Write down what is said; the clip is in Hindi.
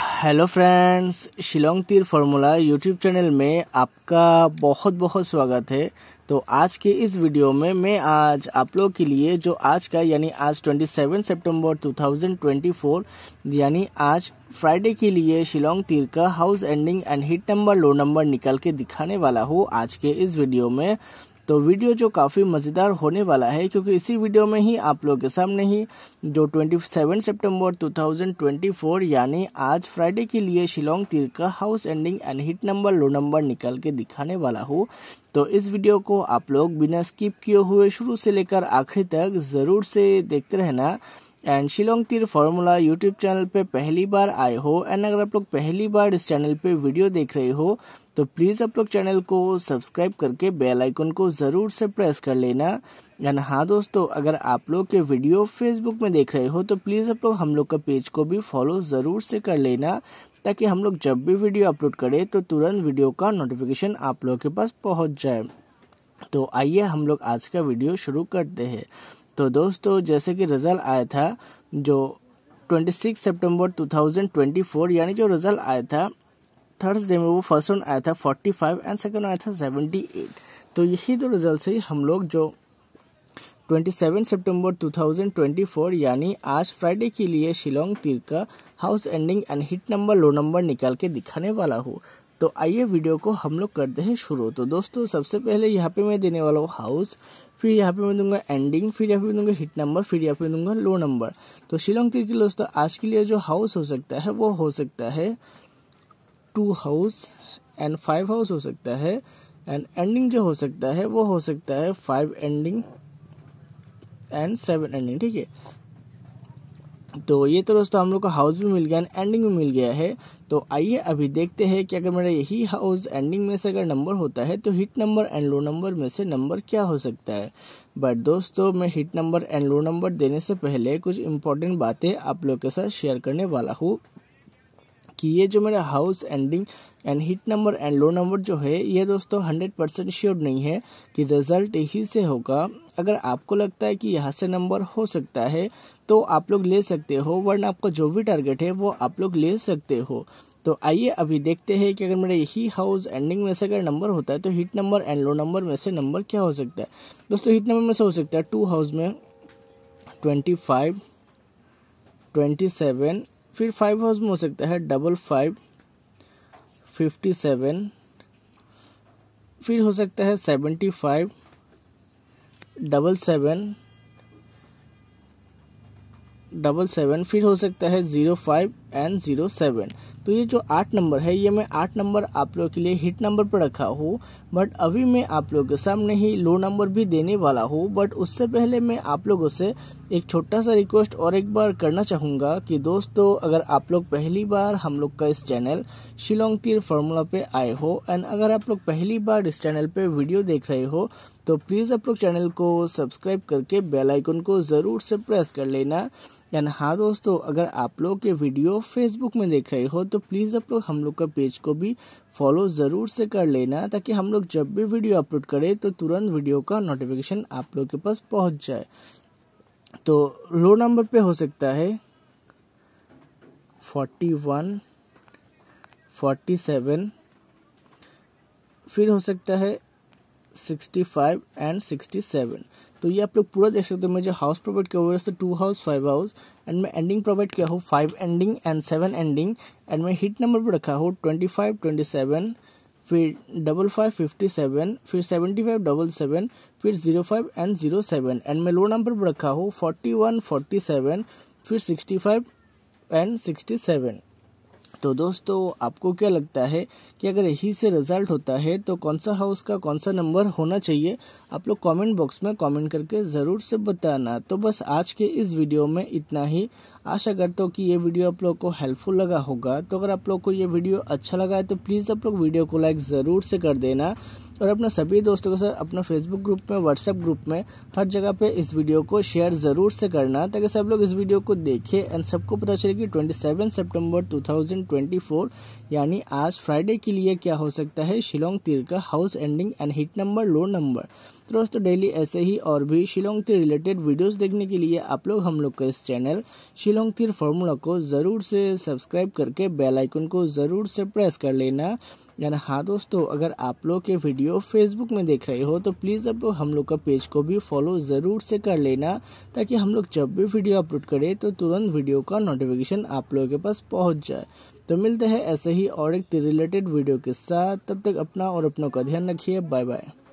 हेलो फ्रेंड्स शिलोंग तीर फार्मूला यूट्यूब चैनल में आपका बहुत बहुत स्वागत है तो आज के इस वीडियो में मैं आज आप लोग के लिए जो आज का यानी आज 27 सितंबर 2024 यानी आज फ्राइडे के लिए शिलोंग तीर का house ending and hit number low number निकल के दिखाने वाला हूँ आज के इस वीडियो में तो वीडियो जो काफ़ी मज़ेदार होने वाला है क्योंकि इसी वीडियो में ही आप लोग के सामने ही जो 27 सितंबर 2024 यानी आज फ्राइडे के लिए शिलोंग तीर का house ending and hit number low number निकाल के दिखाने वाला हूँ तो इस वीडियो को आप लोग बिना स्किप किए हुए शुरू से लेकर आखिर तक ज़रूर से देखते रहना एंड शिलोंग तीर फार्मूला यूट्यूब चैनल पे पहली बार आए हो एंड अगर आप लोग पहली बार इस चैनल पे वीडियो देख रहे हो तो प्लीज़ आप लोग चैनल को सब्सक्राइब करके बेल आइकन को ज़रूर से प्रेस कर लेना एंड हाँ दोस्तों अगर आप लोग के वीडियो फेसबुक में देख रहे हो तो प्लीज़ आप लोग हम लोग का पेज को भी फॉलो ज़रूर से कर लेना ताकि हम लोग जब भी वीडियो अपलोड करें तो तुरंत वीडियो का नोटिफिकेशन आप लोग के पास पहुंच जाए तो आइए हम लोग आज का वीडियो शुरू करते हैं तो दोस्तों जैसे कि रिज़ल्ट आया था जो 26 सितंबर 2024 यानी जो रिज़ल्ट आया था थर्सडे में वो फर्स्ट राउंड आया था फोर्टी फाइव एंड सेकेंड आया था सेवेंटी एट तो यही तो रिजल्ट से हम लोग जो ट्वेंटी थाउजेंड सितंबर फोर यानी आज फ्राइडे के लिए शिलोंग तीर का house ending and hit number low number निकाल के दिखाने वाला हूँ तो आइए वीडियो को हम लोग करते हैं शुरू तो दोस्तों सबसे पहले यहाँ पे मैं देने वाला हूँ हाउस फिर यहाँ पे मैं दूंगा एंडिंग फिर यहाँ पे दूंगा हिट नंबर फिर यहाँ पे दूंगा लो नंबर तो शिलोंग तीर के दोस्तों आज के लिए जो हाउस हो सकता है वो हो सकता है two house and five house हो सकता है एंड एंडिंग जो हो सकता है वो हो सकता है five ending and seven ending ठीक है तो ये तो दोस्तों हम लोग को हाउस भी मिल गया एंड एंडिंग भी मिल गया है तो आइए अभी देखते हैं कि अगर मेरा यही हाउस एंडिंग में से अगर नंबर होता है तो hit number and low number में से नंबर क्या हो सकता है बट दोस्तों मैं hit number and low number देने से पहले कुछ इंपॉर्टेंट बातें आप लोग के साथ शेयर करने वाला हूँ कि ये जो मेरा house ending and hit number and low number जो है ये दोस्तों हंड्रेड परसेंट श्योर नहीं है कि रिजल्ट यही से होगा अगर आपको लगता है कि यहाँ से नंबर हो सकता है तो आप लोग ले सकते हो वरना आपका जो भी टारगेट है वो आप लोग ले सकते हो तो आइए अभी देखते हैं कि अगर मेरा यही हाउस एंडिंग में से अगर नंबर होता है तो hit number and low number में से नंबर क्या हो सकता है दोस्तों हिट नंबर में से हो सकता है टू हाउस में ट्वेंटी फाइव ट्वेंटी सेवन फिर फाइव हाउस में हो सकता है डबल फाइव फिफ्टी सेवन फिर हो सकता है seventy five double seven double seven फिर हो सकता है zero five and zero seven तो ये जो आठ नंबर है ये मैं आठ नंबर आप लोग के लिए हिट नंबर पर रखा हूँ बट अभी मैं आप लोगों के सामने ही लो नंबर भी देने वाला हूँ बट उससे पहले मैं आप लोगों से एक छोटा सा रिक्वेस्ट और एक बार करना चाहूँगा कि दोस्तों अगर आप लोग पहली बार हम लोग का इस चैनल शिलोंग तीर फार्मूला पे आए हो एंड अगर आप लोग पहली बार इस चैनल पे वीडियो देख रहे हो तो प्लीज़ आप लोग चैनल को सब्सक्राइब करके बेलाइकन को ज़रूर से प्रेस कर लेना एंड हाँ दोस्तों अगर आप लोग के वीडियो फेसबुक में देख रहे हो तो प्लीज़ आप लोग हम लोग का पेज को भी फॉलो ज़रूर से कर लेना ताकि हम लोग जब भी वीडियो अपलोड करें तो तुरंत वीडियो का नोटिफिकेशन आप लोग के पास पहुंच जाए तो लो नंबर पे हो सकता है फोर्टी वन फोर्टी सेवन फिर हो सकता है sixty five and sixty seven तो ये आप लोग पूरा देख सकते हो मुझे हाउस प्रोवाइड किया हुआ है two house five house and मैं एंडिंग प्रोवाइड किया हूँ five ending and seven ending and मैं हिट नंबर पर रखा हो ट्वेंटी फाइव ट्वेंटी सेवन फिर डबल फाइव फिफ्टी सेवन फिर सेवेंटी फाइव डबल सेवन फिर zero five and zero seven and मैं लो नंबर पर रखा हूँ फोर्टी वन फोर्टी सेवन फिर sixty five and sixty seven तो दोस्तों आपको क्या लगता है कि अगर यही से रिजल्ट होता है तो कौन सा हाउस का कौन सा नंबर होना चाहिए आप लोग कमेंट बॉक्स में कमेंट करके ज़रूर से बताना तो बस आज के इस वीडियो में इतना ही आशा करता हूँ कि ये वीडियो आप लोग को हेल्पफुल लगा होगा तो अगर आप लोग को ये वीडियो अच्छा लगा है तो प्लीज़ आप लोग वीडियो को लाइक ज़रूर से कर देना और अपने सभी दोस्तों के साथ अपने फेसबुक ग्रुप में व्हाट्सएप ग्रुप में हर जगह पे इस वीडियो को शेयर ज़रूर से करना ताकि सब लोग इस वीडियो को देखें एंड सबको पता चले कि 27 सितंबर 2024 यानी आज फ्राइडे के लिए क्या हो सकता है शिलोंग तीर का house ending and hit number low number तो दोस्तों डेली ऐसे ही और भी शिलोंग तीर रिलेटेड वीडियोस देखने के लिए आप लोग हम लोग का इस चैनल शिलोंग तीर फार्मूला को ज़रूर से सब्सक्राइब करके बेल आइकन को ज़रूर से प्रेस कर लेना यानी हाँ दोस्तों अगर आप लोग के वीडियो फेसबुक में देख रहे हो तो प्लीज़ आप लोग हम लोग का पेज को भी फॉलो ज़रूर से कर लेना ताकि हम लोग जब भी वीडियो अपलोड करें तो तुरंत वीडियो का नोटिफिकेशन आप लोगों के पास पहुँच जाए तो मिलते हैं ऐसे ही और एक रिलेटेड वीडियो के साथ तब तक अपना और अपनों का ध्यान रखिए बाय बाय